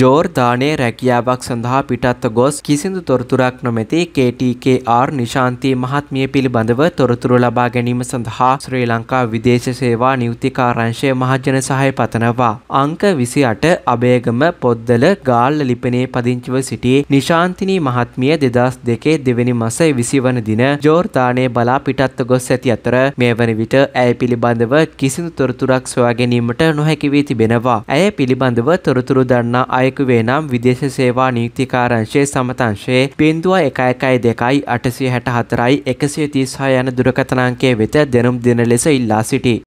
ජෝර්ධානය රැකියාවක් සඳහා පිටත්ව ගොස් කිසිදු තොරතුරක් නොමැති KTKR නිශාන්තී මහත්මිය පිළිබඳව තොරතුරු ලබා ගැනීම සඳහා ශ්‍රී ලංකා විදේශ සේවා නියුතිකාරංශය මහජන සහය පතනවා. අංක 28 අබේගම පොද්දල ගාල්ල ලිපනේ පදිංචිව සිටි නිශාන්තිනී මහත්මිය 2002 දෙවැනි මාස 20 වන දින ජෝර්ධානයේ බලා පිටත්ව ගොස් ඇති අතර මේ වන විට ඇය පිළිබඳව කිසිදු තොරතුරක් සොයා ගැනීමට නොහැකි වී තිබෙනවා. ඇය පිළිබඳව තොරතුරු දන්නා අයෙකු වේ නම් විදේශ සේවා නීතිකාරංශයේ සමතංශයේ බින්දුව එකයි එකයි දෙකයි අටසිය හැට හතරයි එකසිය තිස්හා යන දුරකථනාංකය වෙත දෙනුම් දෙන ලෙස ඉල්ලා සිටි.